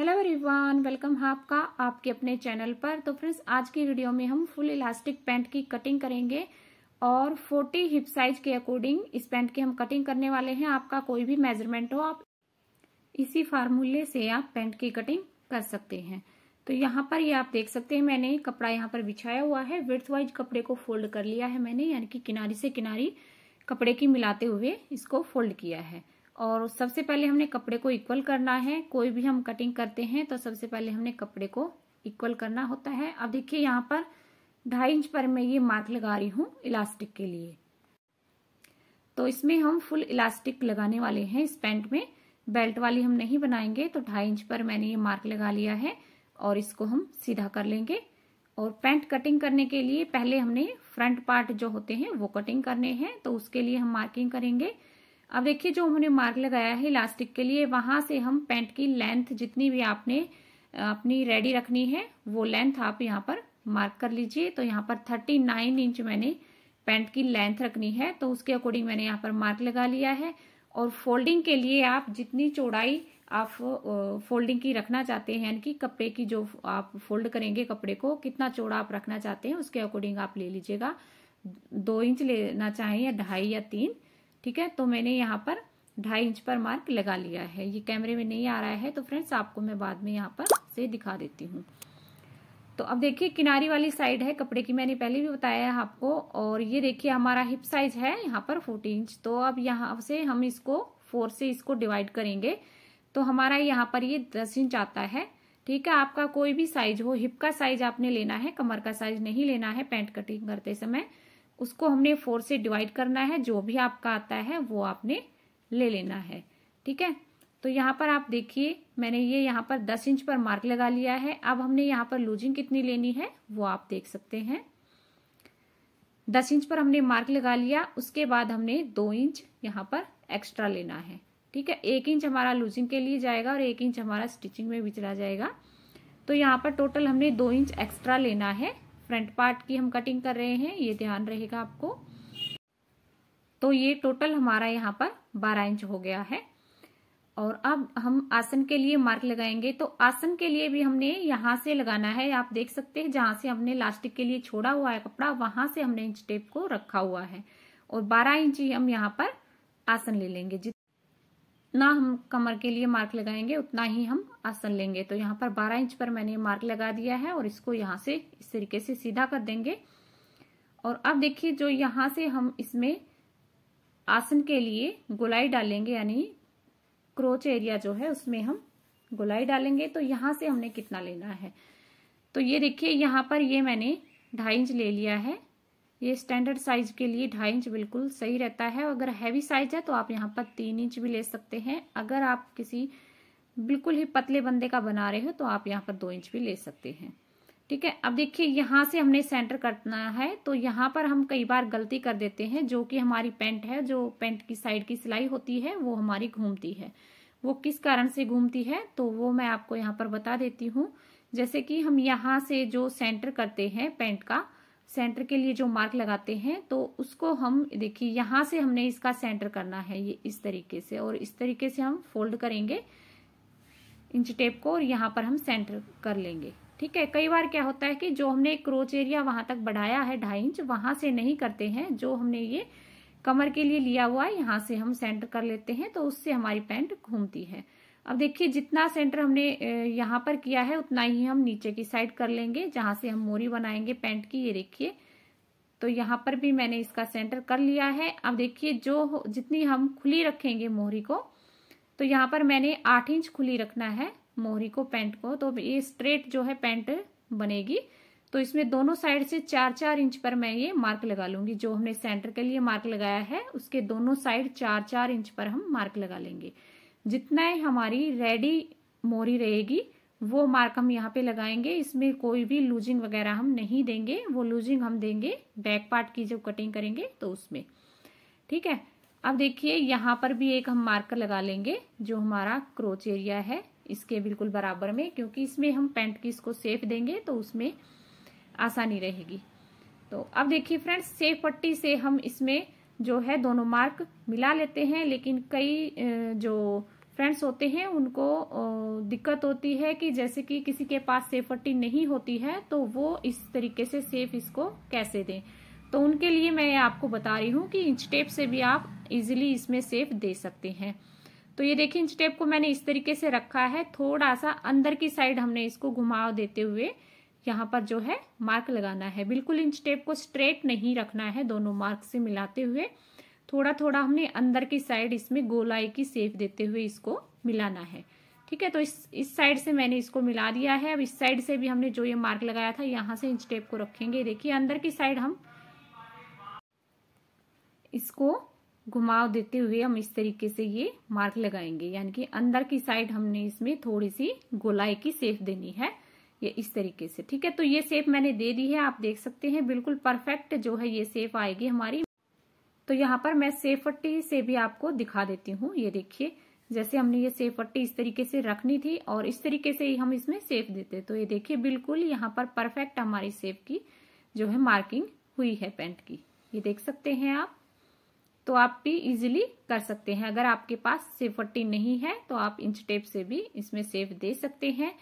hello everyone welcome है आपका आपके अपने चैनल पर तो फ्रेंड्स आज की वीडियो में हम फुल इलास्टिक पैंट की कटिंग करेंगे और 40 हिप साइज के अकॉर्डिंग इस पैंट की हम कटिंग करने वाले हैं आपका कोई भी मेजरमेंट हो आप इसी फार्मूले से आप पैंट की कटिंग कर सकते हैं तो यहाँ पर ये आप देख सकते हैं मैंने कपड़ा यहाँ पर बिछाया हुआ है विर्थ वाइज कपड़े को फोल्ड कर लिया है मैंने यानी कि किनारी से किनारी कपड़े की मिलाते हुए इसको फोल्ड किया है और सबसे पहले हमने कपड़े को इक्वल करना है कोई भी हम कटिंग करते हैं तो सबसे पहले हमने कपड़े को इक्वल करना होता है अब देखिए यहाँ पर ढाई इंच पर मैं ये मार्क लगा रही हूँ इलास्टिक के लिए तो इसमें हम फुल इलास्टिक लगाने वाले हैं इस पैंट में बेल्ट वाली हम नहीं बनाएंगे तो ढाई इंच पर मैंने ये मार्क लगा लिया है और इसको हम सीधा कर लेंगे और पैंट कटिंग करने के लिए पहले हमने फ्रंट पार्ट जो होते हैं वो कटिंग करने हैं तो उसके लिए हम मार्किंग करेंगे अब देखिए जो हमने मार्क लगाया है इलास्टिक के लिए वहां से हम पैंट की लेंथ जितनी भी आपने अपनी रेडी रखनी है वो लेंथ आप यहाँ पर मार्क कर लीजिए तो यहाँ पर थर्टी नाइन इंच मैंने पैंट की लेंथ रखनी है तो उसके अकॉर्डिंग मैंने यहाँ पर मार्क लगा लिया है और फोल्डिंग के लिए आप जितनी चौड़ाई आप फोल्डिंग की रखना चाहते हैं यानी कि कपड़े की जो आप फोल्ड करेंगे कपड़े को कितना चौड़ा आप रखना चाहते हैं उसके अकॉर्डिंग आप ले लीजिएगा दो इंच लेना चाहें या ढाई या तीन ठीक है तो मैंने यहाँ पर ढाई इंच पर मार्क लगा लिया है ये कैमरे में नहीं आ रहा है तो फ्रेंड्स आपको मैं बाद में यहाँ पर से दिखा देती हूँ तो अब देखिए किनारी वाली साइड है कपड़े की मैंने पहले भी बताया है आपको और ये देखिए हमारा हिप साइज है यहाँ पर फोर्टी इंच तो अब यहाँ से हम इसको फोर से इसको डिवाइड करेंगे तो हमारा यहाँ पर ये दस इंच आता है ठीक है आपका कोई भी साइज हो हिप का साइज आपने लेना है कमर का साइज नहीं लेना है पैंट कटिंग करते समय उसको हमने फोर से डिवाइड करना है जो भी आपका आता है वो आपने ले लेना है ठीक है तो यहाँ पर आप देखिए मैंने ये यहाँ पर दस इंच पर मार्क लगा लिया है अब हमने यहाँ पर लूजिंग कितनी लेनी है वो आप देख सकते हैं दस इंच पर हमने मार्क लगा लिया उसके बाद हमने दो इंच यहाँ पर एक्स्ट्रा लेना है ठीक है एक इंच हमारा लूजिंग के लिए जाएगा और एक इंच हमारा स्टिचिंग में भी चला जाएगा तो यहाँ पर टोटल हमने दो इंच एक्स्ट्रा लेना है फ्रंट पार्ट की हम कटिंग कर रहे हैं ये ध्यान रहेगा आपको तो ये टोटल हमारा यहाँ पर बारह इंच हो गया है और अब हम आसन के लिए मार्क लगाएंगे तो आसन के लिए भी हमने यहाँ से लगाना है आप देख सकते हैं जहां से हमने लास्टिक के लिए छोड़ा हुआ है कपड़ा वहां से हमने इंच टेप को रखा हुआ है और 12 इंच ही हम यहाँ पर आसन ले लेंगे जितना हम कमर के लिए मार्क लगाएंगे उतना ही हम आसन लेंगे तो यहाँ पर 12 इंच पर मैंने मार्क लगा दिया है और इसको यहाँ से इस तरीके से सीधा कर देंगे और अब देखिए जो यहाँ से हम इसमें आसन के लिए गोलाई डालेंगे यानी क्रोच एरिया जो है उसमें हम गोलाई डालेंगे तो यहाँ से हमने कितना लेना है तो ये देखिए यहाँ पर ये मैंने ढाई इंच ले लिया है ये स्टैंडर्ड साइज के लिए ढाई इंच बिल्कुल सही रहता है अगर हैवी साइज है तो आप यहाँ पर तीन इंच भी ले सकते हैं अगर आप किसी बिल्कुल ही पतले बंदे का बना रहे हो तो आप यहाँ पर दो इंच भी ले सकते हैं ठीक है अब देखिए यहाँ से हमने सेंटर करना है तो यहाँ पर हम कई बार गलती कर देते हैं जो कि हमारी पेंट है जो पेंट की साइड की सिलाई होती है वो हमारी घूमती है वो किस कारण से घूमती है तो वो मैं आपको यहाँ पर बता देती हूँ जैसे कि हम यहाँ से जो सेंटर करते हैं पेंट का सेंटर के लिए जो मार्क लगाते हैं तो उसको हम देखिए यहां से हमने इसका सेंटर करना है ये इस तरीके से और इस तरीके से हम फोल्ड करेंगे इंच टेप को और यहाँ पर हम सेंटर कर लेंगे ठीक है कई बार क्या होता है कि जो हमने क्रोच एरिया वहां तक बढ़ाया है ढाई इंच वहां से नहीं करते हैं जो हमने ये कमर के लिए लिया हुआ है यहाँ से हम सेंटर कर लेते हैं तो उससे हमारी पैंट घूमती है अब देखिए जितना सेंटर हमने यहाँ पर किया है उतना ही हम नीचे की साइड कर लेंगे जहां से हम मोरी बनाएंगे पेंट की ये देखिए तो यहाँ पर भी मैंने इसका सेंटर कर लिया है अब देखिए जो जितनी हम खुली रखेंगे मोहरी को तो यहाँ पर मैंने आठ इंच खुली रखना है मोहरी को पैंट को तो ये स्ट्रेट जो है पैंट बनेगी तो इसमें दोनों साइड से चार चार इंच पर मैं ये मार्क लगा लूंगी जो हमने सेंटर के लिए मार्क लगाया है उसके दोनों साइड चार चार इंच पर हम मार्क लगा लेंगे जितना ही हमारी रेडी मोरी रहेगी वो मार्क हम यहाँ पे लगाएंगे इसमें कोई भी लूजिंग वगैरह हम नहीं देंगे वो लूजिंग हम देंगे बैक पार्ट की जब कटिंग करेंगे तो उसमें ठीक है अब देखिए यहाँ पर भी एक हम मार्कर लगा लेंगे जो हमारा क्रोच एरिया है इसके बिल्कुल बराबर में क्योंकि इसमें हम पेंट की इसको सेफ देंगे तो उसमें आसानी रहेगी तो अब देखिए फ्रेंड्स सेफ पट्टी से हम इसमें जो है दोनों मार्क मिला लेते हैं लेकिन कई जो फ्रेंड्स होते हैं उनको दिक्कत होती है कि जैसे कि किसी के पास सेफर्टी नहीं होती है तो वो इस तरीके से सेफ इसको कैसे दें तो उनके लिए मैं आपको बता रही हूँ कि इंच टेप से भी आप इजीली इसमें सेफ दे सकते हैं तो ये देखिए इंच टेप को मैंने इस तरीके से रखा है थोड़ा सा अंदर की साइड हमने इसको घुमाव देते हुए यहाँ पर जो है मार्क लगाना है बिल्कुल इंच टेप को स्ट्रेट नहीं रखना है दोनों मार्क से मिलाते हुए थोड़ा थोड़ा हमने अंदर की साइड इसमें गोलाई की सेप देते हुए इसको मिलाना है ठीक है तो इस इस साइड से मैंने इसको मिला दिया है अब इस साइड से भी हमने जो ये मार्क लगाया था यहाँ से इंच टेप को रखेंगे देखिए अंदर की साइड हम इसको घुमाव देते हुए हम इस तरीके से ये मार्क लगाएंगे यानी कि अंदर की साइड हमने इसमें थोड़ी सी गोलाई की सेफ देनी है ये इस तरीके से ठीक है तो ये सेप मैंने दे दी है आप देख सकते हैं बिल्कुल परफेक्ट जो है ये सेप आएगी हमारी तो यहाँ पर मैं सेफटी से भी आपको दिखा देती हूँ ये देखिए जैसे हमने ये सेफ पट्टी इस तरीके से रखनी थी और इस तरीके से ही हम इसमें सेफ देते तो ये देखिए बिल्कुल यहाँ पर परफेक्ट हमारी सेफ की जो है मार्किंग हुई है पेंट की ये देख सकते हैं आप तो आप भी इजीली कर सकते हैं अगर आपके पास सेफ पट्टी नहीं है तो आप इंच टेप से भी इसमें सेफ दे सकते हैं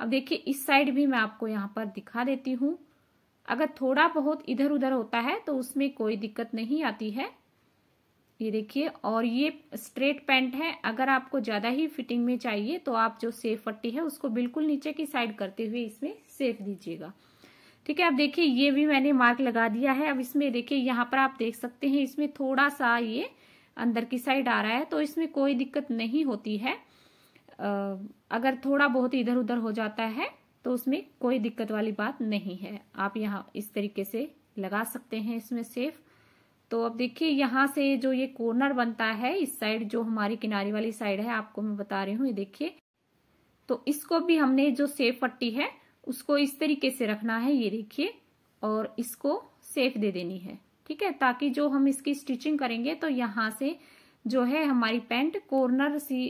अब देखिए इस साइड भी मैं आपको यहाँ पर दिखा देती हूँ अगर थोड़ा बहुत इधर उधर होता है तो उसमें कोई दिक्कत नहीं आती है ये देखिए और ये स्ट्रेट पैंट है अगर आपको ज़्यादा ही फिटिंग में चाहिए तो आप जो सेफ पट्टी है उसको बिल्कुल नीचे की साइड करते हुए इसमें सेफ दीजिएगा ठीक है अब देखिए ये भी मैंने मार्क लगा दिया है अब इसमें देखिए यहाँ पर आप देख सकते हैं इसमें थोड़ा सा ये अंदर की साइड आ रहा है तो इसमें कोई दिक्कत नहीं होती है अगर थोड़ा बहुत इधर उधर हो जाता है तो उसमें कोई दिक्कत वाली बात नहीं है आप यहाँ इस तरीके से लगा सकते हैं इसमें सेफ तो अब देखिए यहाँ से जो ये कॉर्नर बनता है इस साइड जो हमारी किनारी वाली साइड है आपको मैं बता रही हूँ ये देखिए तो इसको भी हमने जो सेफ पट्टी है उसको इस तरीके से रखना है ये देखिए और इसको सेफ दे देनी है ठीक है ताकि जो हम इसकी स्टिचिंग करेंगे तो यहाँ से जो है हमारी पैंट कॉर्नर सी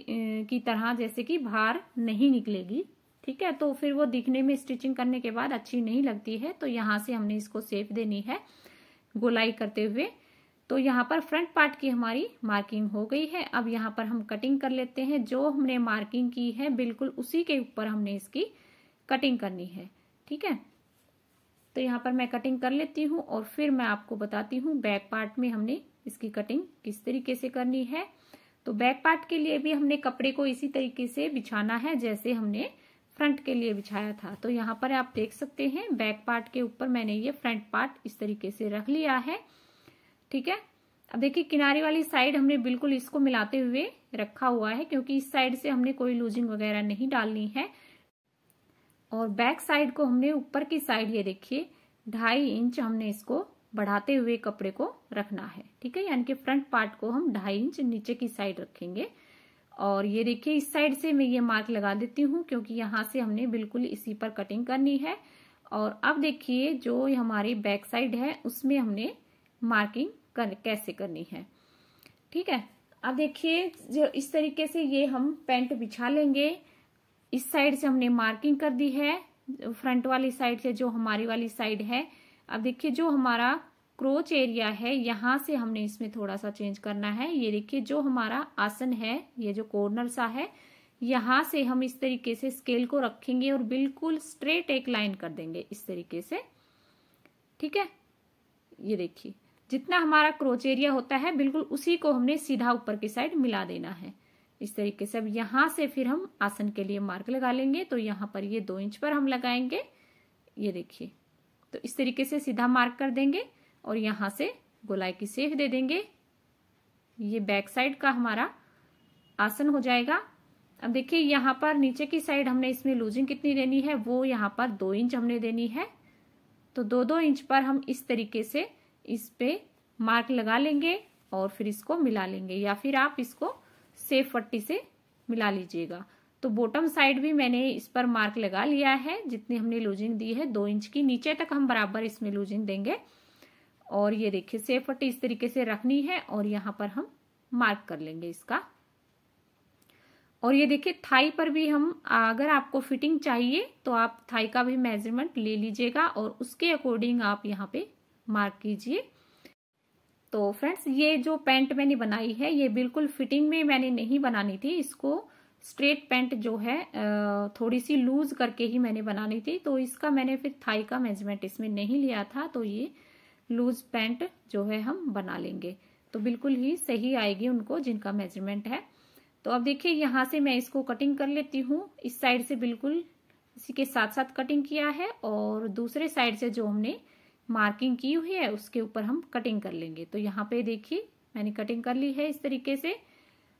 की तरह जैसे कि बाहर नहीं निकलेगी ठीक है तो फिर वो दिखने में स्टिचिंग करने के बाद अच्छी नहीं लगती है तो यहाँ से हमने इसको सेप देनी है गोलाई करते हुए तो यहाँ पर फ्रंट पार्ट की हमारी मार्किंग हो गई है अब यहाँ पर हम कटिंग कर लेते हैं जो हमने मार्किंग की है बिल्कुल उसी के ऊपर हमने इसकी कटिंग करनी है ठीक है तो यहाँ पर मैं कटिंग कर लेती हूँ और फिर मैं आपको बताती हूँ बैक पार्ट में हमने इसकी कटिंग किस तरीके से करनी है तो बैक पार्ट के लिए भी हमने कपड़े को इसी तरीके से बिछाना है जैसे हमने फ्रंट के लिए बिछाया था तो यहाँ पर आप देख सकते हैं बैक पार्ट के ऊपर मैंने ये फ्रंट पार्ट इस तरीके से रख लिया है ठीक है अब देखिए किनारे वाली साइड हमने बिल्कुल इसको मिलाते हुए रखा हुआ है क्योंकि इस साइड से हमने कोई लूजिंग वगैरह नहीं डालनी है और बैक साइड को हमने ऊपर की साइड ये देखिए ढाई इंच हमने इसको बढ़ाते हुए कपड़े को रखना है ठीक है यानी कि फ्रंट पार्ट को हम ढाई इंच नीचे की साइड रखेंगे और ये देखिए इस साइड से मैं ये मार्क लगा देती हूँ क्योंकि यहाँ से हमने बिल्कुल इसी पर कटिंग करनी है और अब देखिए जो हमारी बैक साइड है उसमें हमने मार्किंग कर, कैसे करनी है ठीक है अब देखिए जो इस तरीके से ये हम पेंट बिछा लेंगे इस साइड से हमने मार्किंग कर दी है फ्रंट वाली साइड से जो हमारी वाली साइड है अब देखिए जो हमारा क्रोच एरिया है यहाँ से हमने इसमें थोड़ा सा चेंज करना है ये देखिए जो हमारा आसन है ये जो कॉर्नर सा है यहाँ से हम इस तरीके से स्केल को रखेंगे और बिल्कुल स्ट्रेट एक लाइन कर देंगे इस तरीके से ठीक है ये देखिए जितना हमारा क्रोच एरिया होता है बिल्कुल उसी को हमने सीधा ऊपर की साइड मिला देना है इस तरीके से अब यहाँ से फिर हम आसन के लिए मार्क लगा लेंगे तो यहाँ पर ये दो इंच पर हम लगाएंगे ये देखिए तो इस तरीके से सीधा मार्क कर देंगे और यहां से गोलाई की सेफ दे देंगे ये बैक साइड का हमारा आसन हो जाएगा अब देखिए यहाँ पर नीचे की साइड हमने इसमें लूजिंग कितनी देनी है वो यहाँ पर दो इंच हमने देनी है तो दो दो इंच पर हम इस तरीके से इस पे मार्क लगा लेंगे और फिर इसको मिला लेंगे या फिर आप इसको सेफ पट्टी से मिला लीजिएगा तो बॉटम साइड भी मैंने इस पर मार्क लगा लिया है जितनी हमने लूजिंग दी है दो इंच की नीचे तक हम बराबर इसमें लूजिंग देंगे और ये देखिए सेफट इस तरीके से रखनी है और यहाँ पर हम मार्क कर लेंगे इसका और ये देखिए थाई पर भी हम अगर आपको फिटिंग चाहिए तो आप थाई का भी मेजरमेंट ले लीजिएगा और उसके अकॉर्डिंग आप यहाँ पे मार्क कीजिए तो फ्रेंड्स ये जो पैंट मैंने बनाई है ये बिल्कुल फिटिंग में मैंने नहीं बनानी थी इसको स्ट्रेट पैंट जो है थोड़ी सी लूज करके ही मैंने बनानी थी तो इसका मैंने फिर थाई का मेजरमेंट इसमें नहीं लिया था तो ये लूज पैंट जो है हम बना लेंगे तो बिल्कुल ही सही आएगी उनको जिनका मेजरमेंट है तो अब देखिए यहाँ से मैं इसको कटिंग कर लेती हूँ इस साइड से बिल्कुल इसी के साथ साथ कटिंग किया है और दूसरे साइड से जो हमने मार्किंग की हुई है उसके ऊपर हम कटिंग कर लेंगे तो यहाँ पे देखिए मैंने कटिंग कर ली है इस तरीके से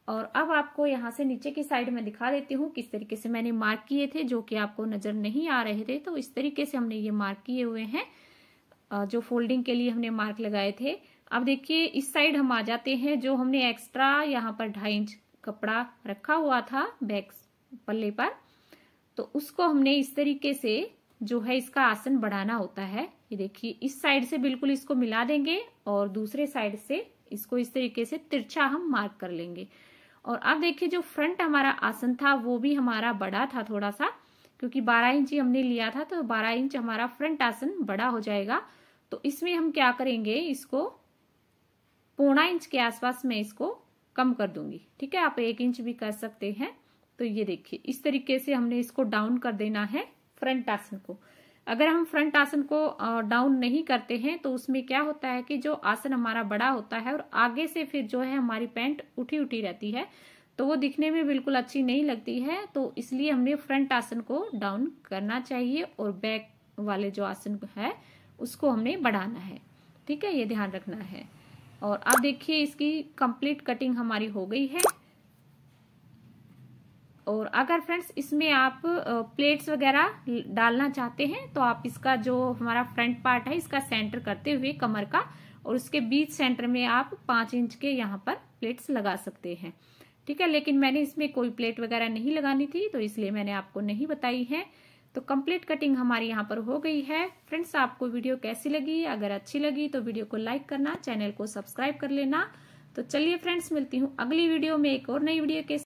और अब आपको यहाँ से नीचे की साइड में दिखा देती हूँ किस तरीके से मैंने मार्क किए थे जो कि आपको नजर नहीं आ रहे थे तो इस तरीके से हमने ये मार्क किए हुए हैं जो फोल्डिंग के लिए हमने मार्क लगाए थे अब देखिए इस साइड हम आ जाते हैं जो हमने एक्स्ट्रा यहाँ पर ढाई इंच कपड़ा रखा हुआ था बैक पल्ले पर तो उसको हमने इस तरीके से जो है इसका आसन बढ़ाना होता है ये देखिए इस साइड से बिल्कुल इसको मिला देंगे और दूसरे साइड से इसको इस तरीके से तिरछा हम मार्क कर लेंगे और अब देखिए जो फ्रंट हमारा आसन था वो भी हमारा बड़ा था थोड़ा सा क्योंकि 12 इंच हमने लिया था तो 12 इंच हमारा फ्रंट आसन बड़ा हो जाएगा तो इसमें हम क्या करेंगे इसको पौना इंच के आसपास मैं इसको कम कर दूंगी ठीक है आप एक इंच भी कर सकते हैं तो ये देखिए इस तरीके से हमने इसको डाउन कर देना है फ्रंट आसन को अगर हम फ्रंट आसन को डाउन नहीं करते हैं तो उसमें क्या होता है कि जो आसन हमारा बड़ा होता है और आगे से फिर जो है हमारी पैंट उठी उठी रहती है तो वो दिखने में बिल्कुल अच्छी नहीं लगती है तो इसलिए हमने फ्रंट आसन को डाउन करना चाहिए और बैक वाले जो आसन है उसको हमने बढ़ाना है ठीक है ये ध्यान रखना है और अब देखिए इसकी कंप्लीट कटिंग हमारी हो गई है और अगर फ्रेंड्स इसमें आप प्लेट्स वगैरह डालना चाहते हैं तो आप इसका जो हमारा फ्रंट पार्ट है इसका सेंटर करते हुए कमर का और उसके बीच सेंटर में आप पांच इंच के यहाँ पर प्लेट्स लगा सकते हैं ठीक है लेकिन मैंने इसमें कोई प्लेट वगैरह नहीं लगानी थी तो इसलिए मैंने आपको नहीं बताई है तो कंप्लीट कटिंग हमारी यहाँ पर हो गई है फ्रेंड्स आपको वीडियो कैसी लगी अगर अच्छी लगी तो वीडियो को लाइक करना चैनल को सब्सक्राइब कर लेना तो चलिए फ्रेंड्स मिलती हूँ अगली वीडियो में एक और नई वीडियो के